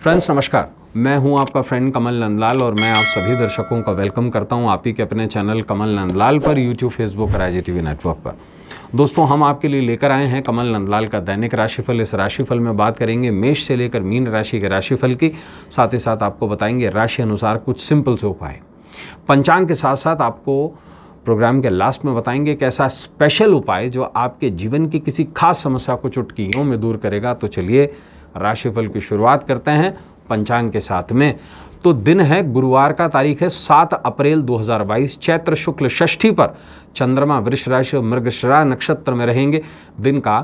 friends नमस्कार मैं हूं आपका फ्रेंड कमल नंदलाल और मैं आप सभी दर्शकों का वेलकम करता हूं आप ही के अपने चैनल कमल नंदलाल पर यूट्यूब फेसबुक और आई टीवी नेटवर्क पर दोस्तों हम आपके लिए लेकर आए हैं कमल नंदलाल का दैनिक राशिफल इस राशिफल में बात करेंगे मेष से लेकर मीन राशि के राशिफल की साथ ही साथ आपको बताएंगे राशि अनुसार कुछ सिंपल से उपाय पंचांग के साथ साथ आपको प्रोग्राम के लास्ट में बताएंगे एक ऐसा स्पेशल उपाय जो आपके जीवन की किसी खास समस्या को चुटकियों में दूर करेगा तो चलिए राशिफल की शुरुआत करते हैं पंचांग के साथ में तो दिन है गुरुवार का तारीख है सात अप्रैल 2022 चैत्र शुक्ल षष्ठी पर चंद्रमा वृष राशि और मृगशरा नक्षत्र में रहेंगे दिन का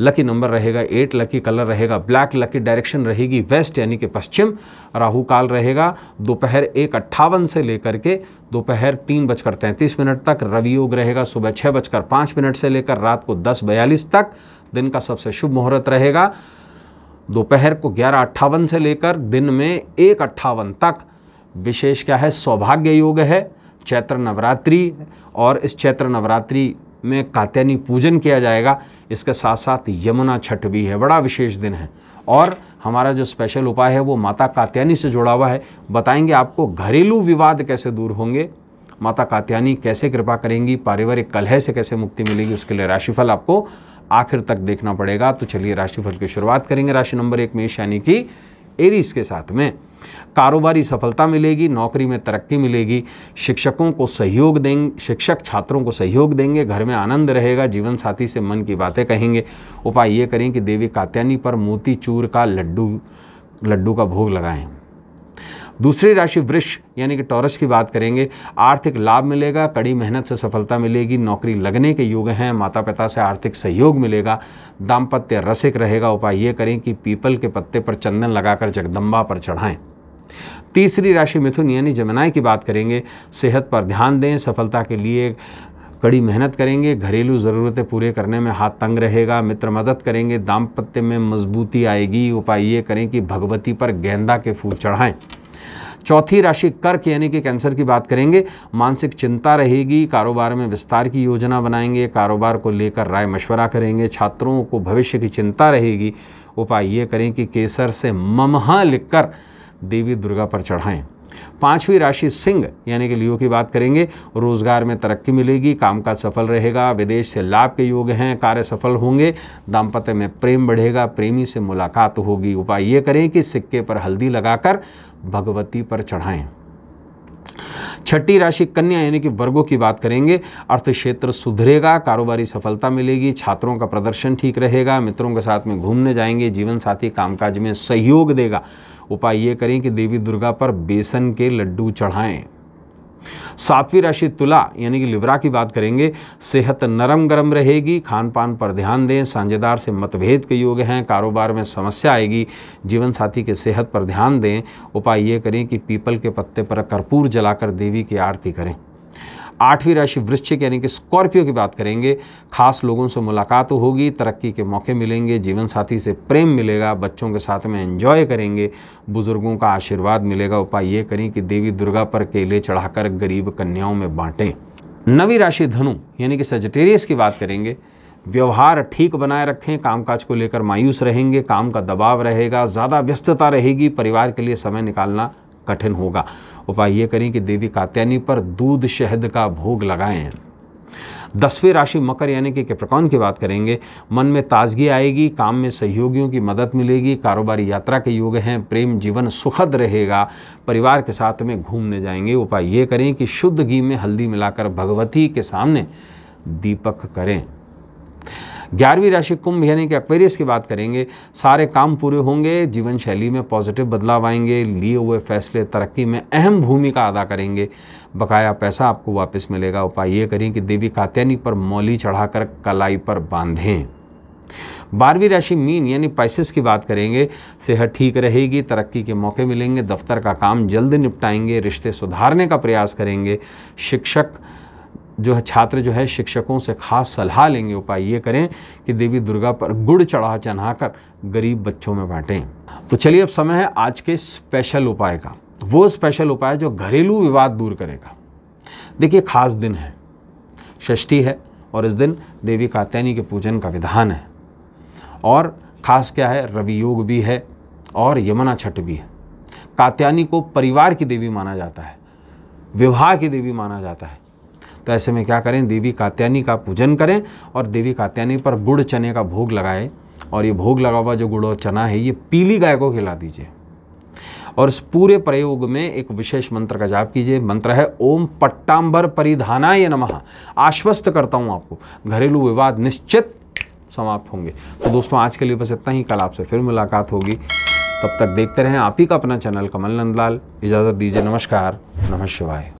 लकी नंबर रहेगा एट लकी कलर रहेगा ब्लैक लकी डायरेक्शन रहेगी वेस्ट यानी कि पश्चिम राहु काल रहेगा दोपहर एक अट्ठावन से लेकर के दोपहर तीन बजकर तैंतीस मिनट तक रवि योग रहेगा सुबह छः बजकर पाँच मिनट से लेकर रात को दस बयालीस तक दिन का सबसे शुभ मुहूर्त रहेगा दोपहर को ग्यारह अट्ठावन से लेकर दिन में एक अट्ठावन तक विशेष क्या है सौभाग्य योग है चैत्र नवरात्रि और इस चैत्र नवरात्रि में कात्यानी पूजन किया जाएगा इसके साथ साथ यमुना छठ भी है बड़ा विशेष दिन है और हमारा जो स्पेशल उपाय है वो माता कात्यानी से जुड़ा हुआ है बताएंगे आपको घरेलू विवाद कैसे दूर होंगे माता कात्यानी कैसे कृपा करेंगी पारिवारिक कलह से कैसे मुक्ति मिलेगी उसके लिए राशिफल आपको आखिर तक देखना पड़ेगा तो चलिए राशिफल की शुरुआत करेंगे राशि नंबर एक मेष यानी कि एरीज के साथ में कारोबारी सफलता मिलेगी नौकरी में तरक्की मिलेगी शिक्षकों को सहयोग देंगे शिक्षक छात्रों को सहयोग देंगे घर में आनंद रहेगा जीवन साथी से मन की बातें कहेंगे उपाय ये करें कि देवी कात्यानी पर मोती चूर का लड्डू लड्डू का भोग लगाएं दूसरी राशि वृक्ष यानी कि टॉरस की बात करेंगे आर्थिक लाभ मिलेगा कड़ी मेहनत से सफलता मिलेगी नौकरी लगने के योग हैं माता पिता से आर्थिक सहयोग मिलेगा दाम्पत्य रसिक रहेगा उपाय ये करें कि पीपल के पत्ते पर चंदन लगाकर जगदम्बा पर चढ़ाएं तीसरी राशि मिथुन यानी जमनाय की बात करेंगे सेहत पर ध्यान दें सफलता के लिए कड़ी मेहनत करेंगे घरेलू ज़रूरतें पूरे करने में हाथ तंग रहेगा मित्र मदद करेंगे दाम्पत्य में मजबूती आएगी उपाय ये करें कि भगवती पर गेंदा के फूल चढ़ाएं चौथी राशि कर्क यानी कि कैंसर की बात करेंगे मानसिक चिंता रहेगी कारोबार में विस्तार की योजना बनाएंगे कारोबार को लेकर राय मशवरा करेंगे छात्रों को भविष्य की चिंता रहेगी उपाय ये करें कि केसर से ममहा लिखकर देवी दुर्गा पर चढ़ाएं पांचवी राशि सिंह यानी कि लियो की बात करेंगे रोजगार में तरक्की मिलेगी कामकाज सफल रहेगा विदेश से लाभ के योग हैं कार्य सफल होंगे दाम्पत्य में प्रेम बढ़ेगा प्रेमी से मुलाकात होगी उपाय ये करें कि सिक्के पर हल्दी लगाकर भगवती पर चढ़ाएं छठी राशि कन्या यानी कि वर्गों की बात करेंगे अर्थ क्षेत्र सुधरेगा कारोबारी सफलता मिलेगी छात्रों का प्रदर्शन ठीक रहेगा मित्रों के साथ में घूमने जाएंगे जीवन साथी कामकाज में सहयोग देगा उपाय ये करें कि देवी दुर्गा पर बेसन के लड्डू चढ़ाएं सातवीं राशि तुला यानी कि लिब्रा की बात करेंगे सेहत नरम गरम रहेगी खान पान पर ध्यान दें साझेदार से मतभेद के योग हैं कारोबार में समस्या आएगी जीवन साथी के सेहत पर ध्यान दें उपाय ये करें कि पीपल के पत्ते पर कर्पूर जलाकर देवी की आरती करें आठवीं राशि वृश्चिक यानी कि स्कॉर्पियो की बात करेंगे खास लोगों से मुलाकात होगी तरक्की के मौके मिलेंगे जीवन साथी से प्रेम मिलेगा बच्चों के साथ में एंजॉय करेंगे बुजुर्गों का आशीर्वाद मिलेगा उपाय ये करें कि देवी दुर्गा पर केले चढ़ाकर गरीब कन्याओं में बांटें नवी राशि धनु यानी कि सजटेरियस की बात करेंगे व्यवहार ठीक बनाए रखें कामकाज को लेकर मायूस रहेंगे काम का दबाव रहेगा ज़्यादा व्यस्तता रहेगी परिवार के लिए समय निकालना कठिन होगा उपाय ये करें कि देवी कात्यायनी पर दूध शहद का भोग लगाएं दसवीं राशि मकर यानी कि कैप्रिकॉन की बात करेंगे मन में ताजगी आएगी काम में सहयोगियों की मदद मिलेगी कारोबारी यात्रा के योग हैं प्रेम जीवन सुखद रहेगा परिवार के साथ में घूमने जाएंगे उपाय ये करें कि शुद्ध घी में हल्दी मिलाकर भगवती के सामने दीपक करें ग्यारहवीं राशि कुंभ यानी कि एक्वेरियस की बात करेंगे सारे काम पूरे होंगे जीवन शैली में पॉजिटिव बदलाव आएंगे लिए हुए फैसले तरक्की में अहम भूमिका अदा करेंगे बकाया पैसा आपको वापस मिलेगा उपाय ये करें कि देवी कात्यानी पर मौली चढ़ाकर कलाई पर बांधें बारहवीं राशि मीन यानी पैसेस की बात करेंगे सेहत ठीक रहेगी तरक्की के मौके मिलेंगे दफ्तर का काम जल्द निपटाएंगे रिश्ते सुधारने का प्रयास करेंगे शिक्षक जो है छात्र जो है शिक्षकों से खास सलाह लेंगे उपाय ये करें कि देवी दुर्गा पर गुड़ चढ़ा चढ़ा कर गरीब बच्चों में बांटें तो चलिए अब समय है आज के स्पेशल उपाय का वो स्पेशल उपाय जो घरेलू विवाद दूर करेगा देखिए खास दिन है षष्ठी है और इस दिन देवी कात्यायनी के पूजन का विधान है और खास क्या है रवि योग भी है और यमुना छठ भी है कात्यायनी को परिवार की देवी माना जाता है विवाह की देवी माना जाता है तो ऐसे में क्या करें देवी कात्यानी का पूजन करें और देवी कात्यानी पर गुड़ चने का भोग लगाएं और ये भोग लगा हुआ जो गुड़ और चना है ये पीली गाय को खिला दीजिए और इस पूरे प्रयोग में एक विशेष मंत्र का जाप कीजिए मंत्र है ओम पट्टाम्बर ये नमः आश्वस्त करता हूँ आपको घरेलू विवाद निश्चित समाप्त होंगे तो दोस्तों आज के लिए बस इतना ही कल आपसे फिर मुलाकात होगी तब तक देखते रहें आप ही का अपना चैनल कमल नंदलाल इजाज़त दीजिए नमस्कार नमः शिवाय